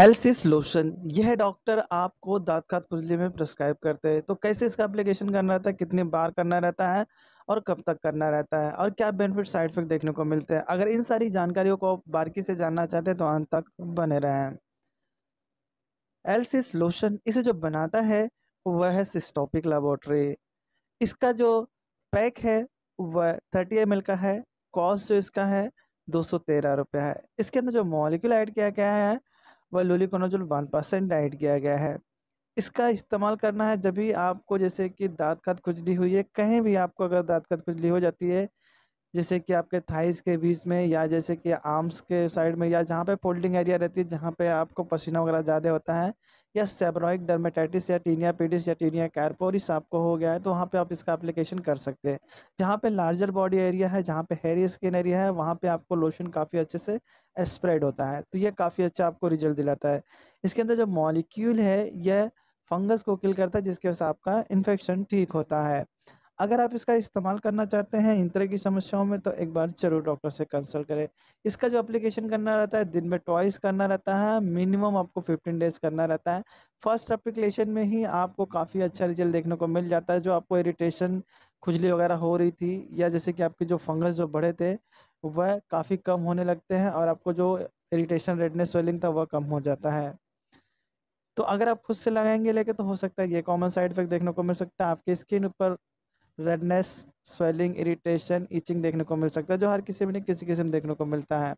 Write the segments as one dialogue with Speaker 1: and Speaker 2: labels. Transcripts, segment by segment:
Speaker 1: else's lotion यह doctor आपको दांत खात खुजली में प्रिस्क्राइब करते हैं तो कैसे इसका एप्लीकेशन करना रहता है कितनी बार करना रहता है और कब तक करना रहता है और क्या बेनिफिट साइड इफेक्ट देखने को मिलते हैं अगर इन सारी जानकारियों को आप बारीकी से जानना चाहते हैं तो अंत तक बने रहें एलसिस लोशन इसे जो बनाता है वह है सिस्टोपिक लेबोरेटरी इसका जो पैक है वह थर्टी एम का है कॉस्ट जो इसका है दो सौ तेरह रुपया है इसके अंदर जो मॉलिक्यूल ऐड किया गया है व लोलिकोनाजोल वन परसेंट डाइट किया गया है इसका इस्तेमाल करना है जब भी आपको जैसे कि दाँत खत खुजली हुई है कहीं भी आपको अगर दांत खत खुजली हो जाती है जैसे कि आपके थाइस के बीच में या जैसे कि आर्म्स के साइड में या जहाँ पे फोल्डिंग एरिया रहती है जहाँ पे आपको पसीना वगैरह ज़्यादा होता है या सेब्रॉइक डर्मेटाइटिस या टीनिया पीडिस या टीनिया कैरपोरिस आपको हो गया है तो वहाँ पे आप इसका एप्लीकेशन कर सकते हैं जहाँ पे लार्जर बॉडी एरिया है जहाँ पे हेरी स्किन एरिया है वहाँ पे आपको लोशन काफ़ी अच्छे से स्प्रेड होता है तो ये काफ़ी अच्छा आपको रिजल्ट दिलाता है इसके अंदर जो मॉलिक्यूल है यह फंगस को किल करता है जिसकी वजह से आपका इन्फेक्शन ठीक होता है अगर आप इसका इस्तेमाल करना चाहते हैं इन तरह की समस्याओं में तो एक बार जरूर डॉक्टर से कंसल्ट करें इसका जो एप्लीकेशन करना रहता है दिन में ट्वाइस करना रहता है मिनिमम आपको फिफ्टीन डेज करना रहता है फर्स्ट एप्लीकेशन में ही आपको काफ़ी अच्छा रिजल्ट देखने को मिल जाता है जो आपको इरिटेशन खुजली वगैरह हो रही थी या जैसे कि आपके जो फंगस जो बढ़े थे वह काफ़ी कम होने लगते हैं और आपको जो इरिटेशन रेडनेस स्वेलिंग था वह कम हो जाता है तो अगर आप खुद से लगाएंगे लेके तो हो सकता है ये कॉमन साइड इफेक्ट देखने को मिल सकता है आपके स्किन ऊपर रेडनेस स्वेलिंग इरिटेशन इचिंग देखने को मिल सकता है जो हर किसी में नहीं किसी किसी में देखने को मिलता है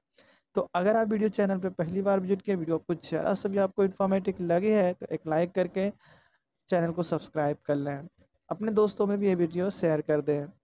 Speaker 1: तो अगर आप वीडियो चैनल पर पहली बार विजिट किए वीडियो कुछ ज़्यादा सभी आपको इन्फॉर्मेटिव लगी है तो एक लाइक करके चैनल को सब्सक्राइब कर लें अपने दोस्तों में भी ये वीडियो शेयर कर दें